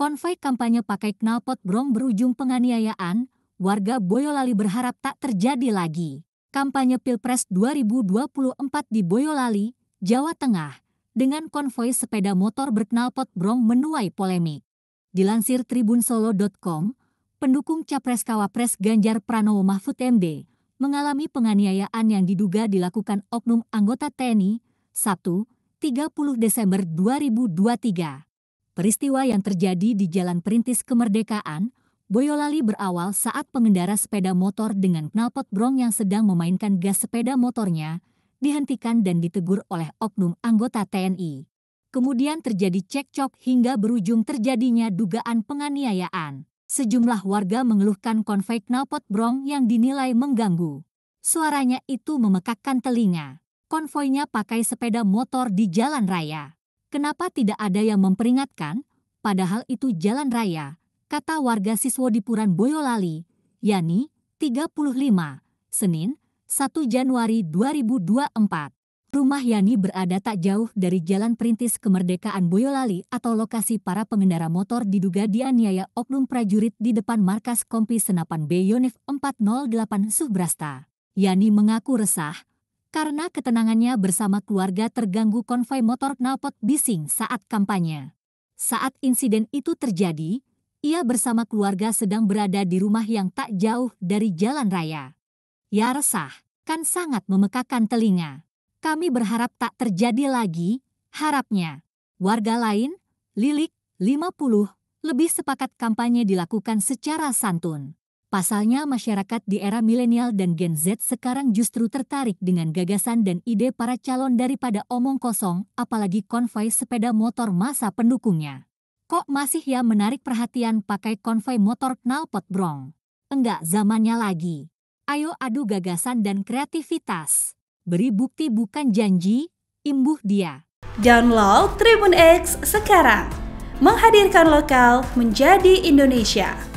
Konvoi kampanye pakai knalpot brong berujung penganiayaan, warga Boyolali berharap tak terjadi lagi. Kampanye Pilpres 2024 di Boyolali, Jawa Tengah, dengan konvoi sepeda motor berknalpot brong menuai polemik. Dilansir tribunsolo.com, pendukung Capres Kawapres Ganjar Pranowo Mahfud MD mengalami penganiayaan yang diduga dilakukan oknum anggota TNI, Sabtu, 30 Desember 2023. Peristiwa yang terjadi di Jalan Perintis Kemerdekaan, Boyolali berawal saat pengendara sepeda motor dengan knalpot brong yang sedang memainkan gas sepeda motornya dihentikan dan ditegur oleh oknum anggota TNI. Kemudian terjadi cekcok hingga berujung terjadinya dugaan penganiayaan. Sejumlah warga mengeluhkan konvoi knalpot brong yang dinilai mengganggu. Suaranya itu memekakkan telinga. Konvoinya pakai sepeda motor di jalan raya. Kenapa tidak ada yang memperingatkan? Padahal itu jalan raya, kata warga siswa di Siswodipuran Boyolali, yakni 35, Senin, 1 Januari 2024. Rumah Yani berada tak jauh dari Jalan Perintis Kemerdekaan Boyolali atau lokasi para pengendara motor diduga dianiaya oknum prajurit di depan markas Kompi Senapan B Yonif 408 Subrasta. Yani mengaku resah karena ketenangannya bersama keluarga terganggu konvoi motor knalpot bising saat kampanye. Saat insiden itu terjadi, ia bersama keluarga sedang berada di rumah yang tak jauh dari jalan raya. Ya resah, kan sangat memekakan telinga. Kami berharap tak terjadi lagi, harapnya. Warga lain, Lilik, 50, lebih sepakat kampanye dilakukan secara santun. Pasalnya masyarakat di era milenial dan Gen Z sekarang justru tertarik dengan gagasan dan ide para calon daripada omong kosong, apalagi konvoi sepeda motor masa pendukungnya. Kok masih ya menarik perhatian pakai konvoi motor knalpot brong? Enggak zamannya lagi. Ayo adu gagasan dan kreativitas. Beri bukti bukan janji, imbuh dia. Download Tribun X sekarang. Menghadirkan lokal menjadi Indonesia.